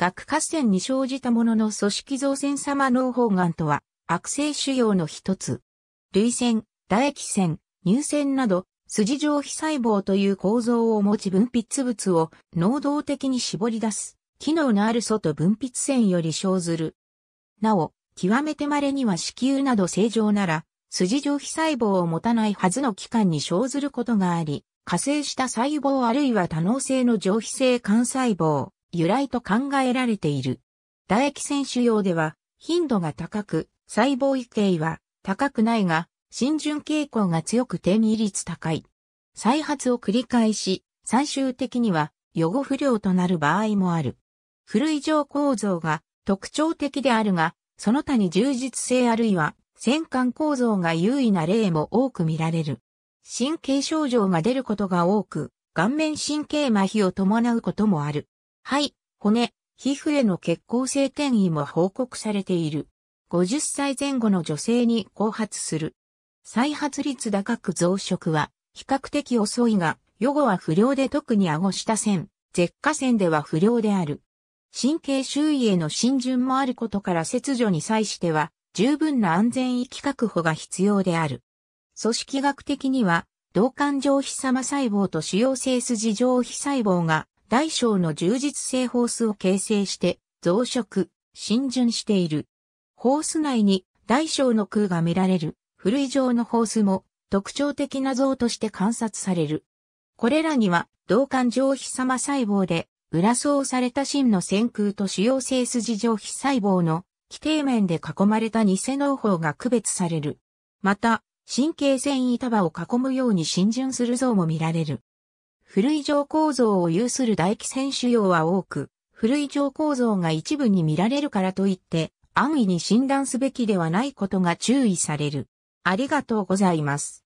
学合戦に生じたものの組織造船様脳方眼とは、悪性腫瘍の一つ。類腺、唾液腺、乳腺など、筋状皮細胞という構造を持ち分泌物を能動的に絞り出す、機能のある外分泌腺より生ずる。なお、極めて稀には子宮など正常なら、筋状皮細胞を持たないはずの器官に生ずることがあり、加勢した細胞あるいは多能性の上皮性幹細胞、由来と考えられている。唾液腺腫瘍では頻度が高く、細胞異形は高くないが、浸潤傾向が強く転移率高い。再発を繰り返し、最終的には予後不良となる場合もある。古い状構造が特徴的であるが、その他に充実性あるいは戦艦構造が優位な例も多く見られる。神経症状が出ることが多く、顔面神経麻痺を伴うこともある。肺、骨、皮膚への血行性転移も報告されている。50歳前後の女性に後発する。再発率高く増殖は比較的遅いが、予後は不良で特に顎下線、舌下腺では不良である。神経周囲への浸潤もあることから切除に際しては十分な安全域確保が必要である。組織学的には、同感上皮様細胞と主要性筋上皮細胞が大小の充実性ホースを形成して増殖、浸潤している。ホース内に大小の空が見られる、古い状のホースも特徴的な像として観察される。これらには、同感上皮様細胞で、裏層された芯の線空と主要性筋上皮細胞の規定面で囲まれた偽脳胞が区別される。また、神経線板場を囲むように浸潤する像も見られる。古い状構造を有する大気泉主用は多く、古い状構造が一部に見られるからといって、安易に診断すべきではないことが注意される。ありがとうございます。